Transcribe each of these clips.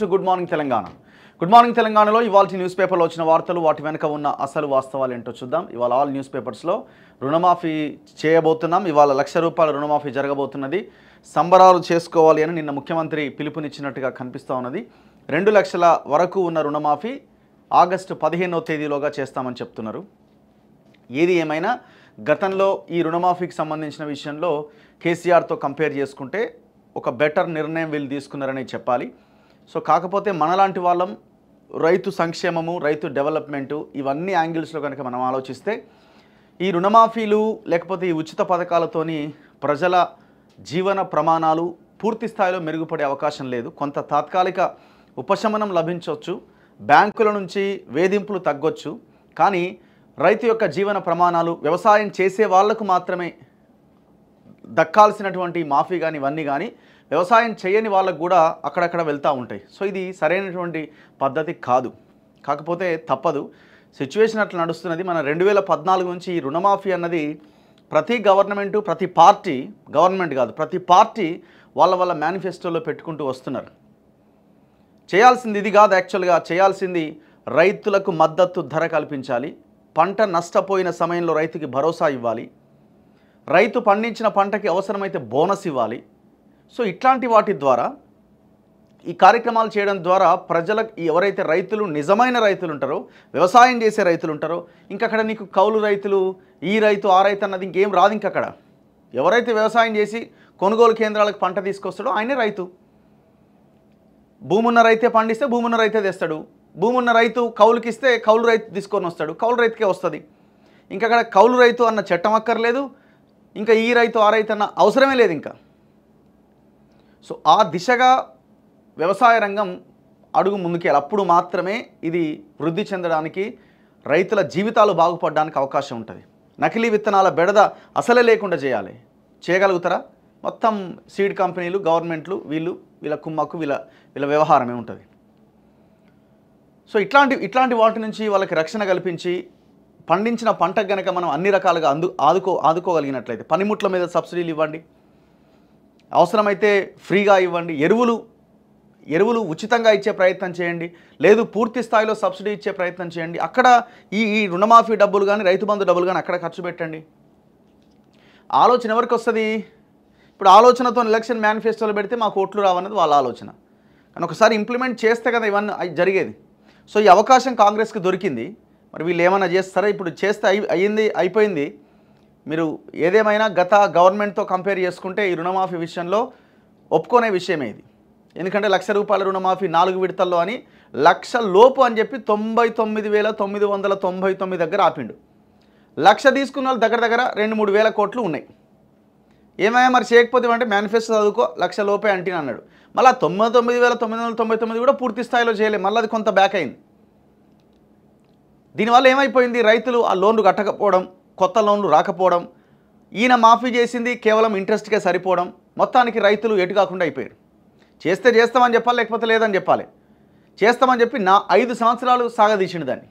to good morning Telangana good morning తెలంగాణలో ఇవాళ news పేపర్లో వచ్చిన వార్తలు వాటి వెనుక ఉన్న అసలు వాస్తవాలు ఏంటో చూద్దాం ఇవాళ ఆల్ న్యూస్ పేపర్స్లో రుణమాఫీ చేయబోతున్నాం ఇవాళ లక్ష రూపాయల రుణమాఫీ జరగబోతున్నది సంబరాలు చేసుకోవాలి అని నిన్న ముఖ్యమంత్రి పిలుపునిచ్చినట్టుగా కనిపిస్తూ ఉన్నది రెండు లక్షల వరకు ఉన్న రుణమాఫీ ఆగస్టు పదిహేనో తేదీలోగా చేస్తామని చెప్తున్నారు ఏది ఏమైనా గతంలో ఈ రుణమాఫీకి సంబంధించిన విషయంలో కేసీఆర్తో కంపేర్ చేసుకుంటే ఒక బెటర్ నిర్ణయం వీళ్ళు తీసుకున్నారని చెప్పాలి సో కాకపోతే మనలాంటి వాళ్ళం రైతు సంక్షేమము రైతు డెవలప్మెంటు ఇవన్నీ యాంగిల్స్లో కనుక మనం ఆలోచిస్తే ఈ రుణమాఫీలు లేకపోతే ఈ ఉచిత పథకాలతోని ప్రజల జీవన ప్రమాణాలు పూర్తి స్థాయిలో మెరుగుపడే అవకాశం లేదు కొంత తాత్కాలిక ఉపశమనం లభించవచ్చు బ్యాంకుల నుంచి వేధింపులు తగ్గొచ్చు కానీ రైతు యొక్క జీవన ప్రమాణాలు వ్యవసాయం చేసే వాళ్లకు మాత్రమే దక్కాల్సినటువంటి మాఫీ కానీ ఇవన్నీ కానీ వ్యవసాయం చేయని వాళ్ళకు కూడా అక్కడక్కడ వెళ్తూ ఉంటాయి సో ఇది సరైనటువంటి పద్ధతి కాదు కాకపోతే తప్పదు సిచ్యువేషన్ అట్లా నడుస్తున్నది మన రెండు వేల పద్నాలుగు నుంచి ఈ రుణమాఫీ అన్నది ప్రతి గవర్నమెంటు ప్రతి పార్టీ గవర్నమెంట్ కాదు ప్రతి పార్టీ వాళ్ళ వాళ్ళ మేనిఫెస్టోలో పెట్టుకుంటూ వస్తున్నారు చేయాల్సింది ఇది కాదు యాక్చువల్గా చేయాల్సింది రైతులకు మద్దతు ధర కల్పించాలి పంట నష్టపోయిన సమయంలో రైతుకి భరోసా ఇవ్వాలి రైతు పండించిన పంటకి అవసరమైతే బోనస్ ఇవ్వాలి సో ఇట్లాంటి వాటి ద్వారా ఈ కార్యక్రమాలు చేయడం ద్వారా ప్రజల ఎవరైతే రైతులు నిజమైన రైతులు ఉంటారో వ్యవసాయం చేసే రైతులు ఉంటారో ఇంకక్కడ నీకు కౌలు రైతులు ఈ రైతు ఆ రైతు అన్నది ఇంకేం రాదు ఇంకక్కడ ఎవరైతే వ్యవసాయం చేసి కొనుగోలు కేంద్రాలకు పంట తీసుకొస్తాడో ఆయనే రైతు భూమున్న రైతే పండిస్తే భూమున్న రైతే తెస్తాడు భూమున్న రైతు కౌలుకి ఇస్తే కౌలు రైతు తీసుకొని వస్తాడు కౌలు రైతుకే వస్తుంది ఇంకక్కడ కౌలు రైతు అన్న చట్టం అక్కర్లేదు ఇంకా ఈ రైతు ఆ రైతు అన్న అవసరమే లేదు ఇంకా సో ఆ దిశగా వ్యవసాయ రంగం అడుగు ముందుకెళ్ళి అప్పుడు మాత్రమే ఇది వృద్ధి చెందడానికి రైతుల జీవితాలు బాగుపడడానికి అవకాశం ఉంటుంది నకిలీ విత్తనాల బెడద అసలే లేకుండా చేయాలి చేయగలుగుతారా మొత్తం సీడ్ కంపెనీలు గవర్నమెంట్లు వీళ్ళు వీళ్ళ కుమ్మకు వీళ్ళ వీళ్ళ వ్యవహారమే ఉంటుంది సో ఇట్లాంటి ఇట్లాంటి వాటి నుంచి వాళ్ళకి రక్షణ కల్పించి పండించిన పంటకు కనుక మనం అన్ని రకాలుగా అందు ఆదుకో ఆదుకోగలిగినట్లయితే పనిముట్ల మీద సబ్సిడీలు ఇవ్వండి అవసరమైతే ఫ్రీగా ఇవ్వండి ఎరువులు ఎరువులు ఉచితంగా ఇచ్చే ప్రయత్నం చేయండి లేదు పూర్తి స్థాయిలో సబ్సిడీ ఇచ్చే ప్రయత్నం చేయండి అక్కడ ఈ ఈ రుణమాఫీ డబ్బులు కానీ రైతు బంధు డబ్బులు కానీ అక్కడ ఖర్చు పెట్టండి ఆలోచన ఎవరికి వస్తుంది ఇప్పుడు ఆలోచనతో ఎలక్షన్ మేనిఫెస్టోలు పెడితే మాకు ఓట్లు రావన్నది వాళ్ళ ఆలోచన కానీ ఒకసారి ఇంప్లిమెంట్ చేస్తే కదా ఇవన్నీ జరిగేది సో ఈ అవకాశం కాంగ్రెస్కి దొరికింది మరి వీళ్ళు ఏమైనా చేస్తారా ఇప్పుడు చేస్తే అయింది అయిపోయింది మీరు ఏదేమైనా గత గవర్నమెంట్తో కంపేర్ చేసుకుంటే ఈ రుణమాఫీ విషయంలో ఒప్పుకునే విషయమే ఇది ఎందుకంటే లక్ష రూపాయల రుణమాఫీ నాలుగు విడతల్లో అని లక్ష లోపు అని చెప్పి తొంభై తొమ్మిది వేల తొమ్మిది వందల తొంభై తొమ్మిది దగ్గర ఆపిండు లక్ష తీసుకున్న వాళ్ళు దగ్గర దగ్గర రెండు మూడు వేల కోట్లు ఉన్నాయి ఏమైనా మరి చేయకపోతే అంటే మేనిఫెస్టో చదువుకో లక్ష లోపే అంటే అన్నాడు మళ్ళీ తొంభై తొమ్మిది వేల తొమ్మిది వందల తొంభై తొమ్మిది కూడా పూర్తి స్థాయిలో చేయలేదు మళ్ళీ అది కొంత బ్యాక్ అయింది దీనివల్ల ఏమైపోయింది రైతులు ఆ లోన్లు కట్టకపోవడం కొత్త లోన్లు రాకపోవడం ఈయన మాఫీ చేసింది కేవలం ఇంట్రెస్ట్కే సరిపోవడం మొత్తానికి రైతులు ఎటు కాకుండా అయిపోయారు చేస్తే చేస్తామని చెప్పాలి లేకపోతే లేదని చెప్పాలి చేస్తామని చెప్పి నా ఐదు సంవత్సరాలు సాగదీసిండు దాన్ని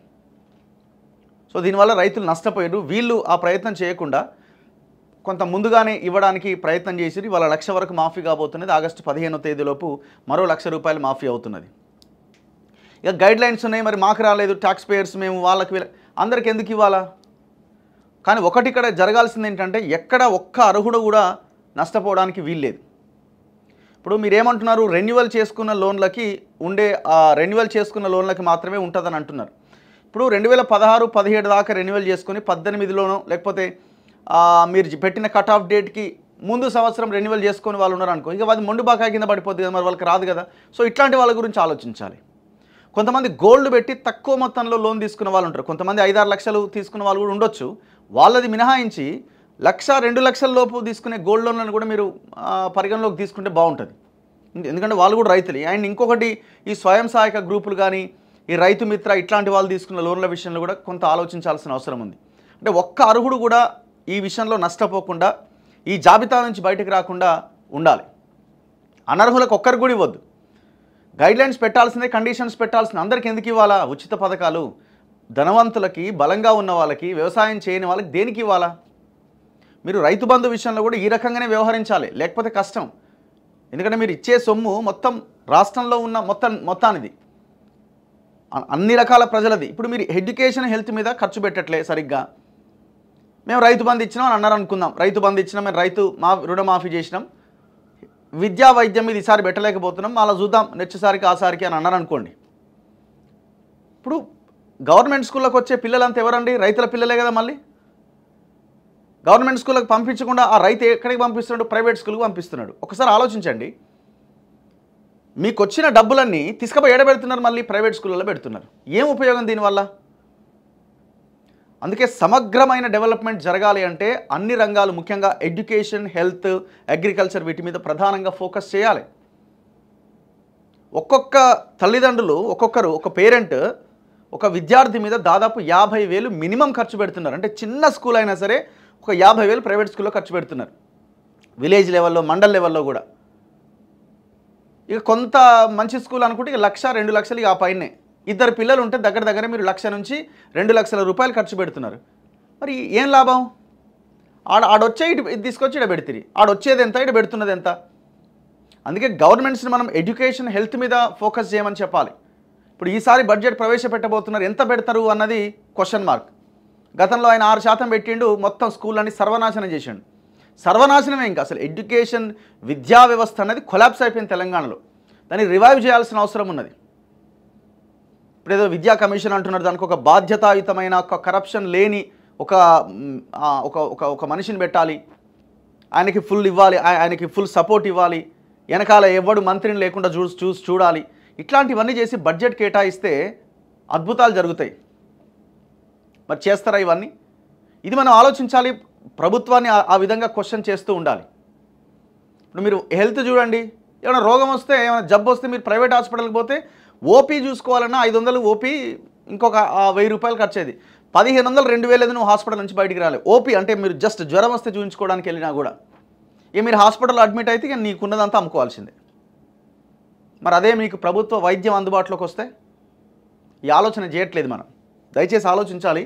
సో దీనివల్ల రైతులు నష్టపోయారు వీళ్ళు ఆ ప్రయత్నం చేయకుండా కొంత ముందుగానే ఇవ్వడానికి ప్రయత్నం చేసి వాళ్ళ లక్ష వరకు మాఫీ కాబోతున్నది ఆగస్టు పదిహేనో తేదీలోపు మరో లక్ష రూపాయలు మాఫీ అవుతున్నది ఇక గైడ్ లైన్స్ ఉన్నాయి మరి మాకు రాలేదు ట్యాక్స్ పేయర్స్ మేము వాళ్ళకి అందరికి ఎందుకు ఇవ్వాలా కానీ ఒకటి ఇక్కడ జరగాల్సింది ఏంటంటే ఎక్కడ ఒక్క అర్హుడు కూడా నష్టపోవడానికి వీల్లేదు ఇప్పుడు మీరేమంటున్నారు రెన్యువల్ చేసుకున్న లోన్లకి ఉండే రెన్యువల్ చేసుకున్న లోన్లకి మాత్రమే ఉంటుందని అంటున్నారు ఇప్పుడు రెండు వేల పదహారు పదిహేడు దాకా రెన్యువల్ చేసుకొని పద్దెనిమిదిలోనో లేకపోతే మీరు పెట్టిన కట్ ఆఫ్ డేట్కి ముందు సంవత్సరం రెన్యువల్ చేసుకొని వాళ్ళు ఉన్నారనుకో ఇక అది మొండు బాకా కింద పడిపోతుంది కదా మరి వాళ్ళకి రాదు కదా సో ఇట్లాంటి వాళ్ళ గురించి ఆలోచించాలి కొంతమంది గోల్డ్ పెట్టి తక్కువ మొత్తంలో లోన్ తీసుకున్న వాళ్ళు ఉంటారు కొంతమంది ఐదారు లక్షలు తీసుకున్న వాళ్ళు కూడా ఉండొచ్చు వాళ్ళది మినహాయించి లక్ష రెండు లక్షల లోపు తీసుకునే గోల్డ్ లోన్లను కూడా మీరు పరిగణలోకి తీసుకుంటే బాగుంటుంది ఎందుకంటే వాళ్ళు కూడా రైతులు అండ్ ఇంకొకటి ఈ స్వయం సహాయక గ్రూపులు కానీ ఈ రైతు మిత్ర ఇట్లాంటి వాళ్ళు తీసుకున్న లోన్ల విషయంలో కూడా కొంత ఆలోచించాల్సిన అవసరం ఉంది అంటే ఒక్క అర్హుడు కూడా ఈ విషయంలో నష్టపోకుండా ఈ జాబితా నుంచి బయటకు రాకుండా ఉండాలి అనర్హులకు ఒక్కరు కూడా ఇవ్వద్దు గైడ్లైన్స్ పెట్టాల్సిందే కండిషన్స్ పెట్టాల్సిందే అందరికి ఎందుకు ఇవ్వాలా ఉచిత పథకాలు ధనవంతులకి బలంగా ఉన్న వాళ్ళకి వ్యవసాయం చేయని వాళ్ళకి దేనికి ఇవ్వాలా మీరు రైతు బంధు విషయంలో కూడా ఈ రకంగానే వ్యవహరించాలి లేకపోతే కష్టం ఎందుకంటే మీరు ఇచ్చే సొమ్ము మొత్తం రాష్ట్రంలో ఉన్న మొత్తం మొత్తానిది అన్ని రకాల ప్రజలది ఇప్పుడు మీరు ఎడ్యుకేషన్ హెల్త్ మీద ఖర్చు పెట్టట్లే సరిగ్గా మేము రైతు బంధు ఇచ్చినాం అని అన్నారనుకుందాం రైతు బంధు ఇచ్చినాం మేము రైతు మా రుణమాఫీ చేసినాం విద్యా వైద్యం మీద ఈసారి పెట్టలేకపోతున్నాం అలా చూద్దాం నెచ్చసారికి ఆసారికి అని అన్నారు అనుకోండి ఇప్పుడు గవర్నమెంట్ స్కూళ్ళకి వచ్చే పిల్లలంతా ఎవరండి రైతుల పిల్లలే కదా మళ్ళీ గవర్నమెంట్ స్కూళ్ళకి పంపించకుండా ఆ రైతు ఎక్కడికి పంపిస్తున్నాడు ప్రైవేట్ స్కూల్కి పంపిస్తున్నాడు ఒకసారి ఆలోచించండి మీకు వచ్చిన డబ్బులన్నీ తీసుకపోయి ఎడబెడుతున్నారు మళ్ళీ ప్రైవేట్ స్కూళ్ళలో పెడుతున్నారు ఏం ఉపయోగం దీనివల్ల అందుకే సమగ్రమైన డెవలప్మెంట్ జరగాలి అంటే అన్ని రంగాలు ముఖ్యంగా ఎడ్యుకేషన్ హెల్త్ అగ్రికల్చర్ వీటి మీద ప్రధానంగా ఫోకస్ చేయాలి ఒక్కొక్క తల్లిదండ్రులు ఒక్కొక్కరు ఒక పేరెంట్ ఒక విద్యార్థి మీద దాదాపు యాభై వేలు మినిమం ఖర్చు పెడుతున్నారు అంటే చిన్న స్కూల్ అయినా సరే ఒక యాభై వేలు ప్రైవేట్ స్కూల్లో ఖర్చు పెడుతున్నారు విలేజ్ లెవెల్లో మండల్ లెవెల్లో కూడా ఇక కొంత మంచి స్కూల్ అనుకుంటే ఇక లక్ష రెండు లక్షలు ఇక ఆ పైనే ఇద్దరు పిల్లలు ఉంటే దగ్గర దగ్గర మీరు లక్ష నుంచి రెండు లక్షల రూపాయలు ఖర్చు పెడుతున్నారు మరి ఏం లాభం ఆడ ఆడొచ్చే ఇటు తీసుకొచ్చి ఇడ పెడితే ఆడొచ్చేది ఎంత ఇడ పెడుతున్నది ఎంత అందుకే గవర్నమెంట్స్ని మనం ఎడ్యుకేషన్ హెల్త్ మీద ఫోకస్ చేయమని చెప్పాలి ఇప్పుడు ఈసారి బడ్జెట్ ప్రవేశపెట్టబోతున్నారు ఎంత పెడతారు అన్నది క్వశ్చన్ మార్క్ గతంలో ఆయన ఆరు శాతం పెట్టిండు మొత్తం స్కూళ్ళని సర్వనాశనం చేసిండు సర్వనాశనమే ఇంకా అసలు ఎడ్యుకేషన్ విద్యా వ్యవస్థ అనేది కొలాబ్స్ అయిపోయింది తెలంగాణలో దాన్ని రివైవ్ చేయాల్సిన అవసరం ఉన్నది ఇప్పుడేదో ఏదో విద్యా కమిషన్ అంటున్నారు దానికి ఒక బాధ్యతాయుతమైన ఒక కరప్షన్ లేని ఒక ఒక ఒక ఒక మనిషిని పెట్టాలి ఆయనకి ఫుల్ ఇవ్వాలి ఆయనకి ఫుల్ సపోర్ట్ ఇవ్వాలి వెనకాల ఎవడు మంత్రిని లేకుండా చూ చూసి చూడాలి ఇట్లాంటివన్నీ చేసి బడ్జెట్ కేటాయిస్తే అద్భుతాలు జరుగుతాయి మరి చేస్తారా ఇవన్నీ ఇది మనం ఆలోచించాలి ప్రభుత్వాన్ని ఆ విధంగా క్వశ్చన్ చేస్తూ ఉండాలి ఇప్పుడు మీరు హెల్త్ చూడండి ఏమైనా రోగం వస్తే ఏమైనా జబ్బు వస్తే మీరు ప్రైవేట్ హాస్పిటల్కి పోతే ఓపీ చూసుకోవాలన్నా ఐదు వందలు ఓపీ ఇంకొక వెయ్యి రూపాయలు ఖర్చేది పదిహేను వందలు రెండు వేలు నువ్వు హాస్పిటల్ నుంచి బయటికి రాలి ఓపీ అంటే మీరు జస్ట్ జ్వరం వస్తే చూపించుకోవడానికి వెళ్ళినా కూడా ఇక మీరు హాస్పిటల్లో అడ్మిట్ అయితే ఇక నీకున్నదంతా అమ్ముకోవాల్సిందే మరి అదే మీకు ప్రభుత్వ వైద్యం అందుబాటులోకి వస్తే ఈ ఆలోచన చేయట్లేదు మనం దయచేసి ఆలోచించాలి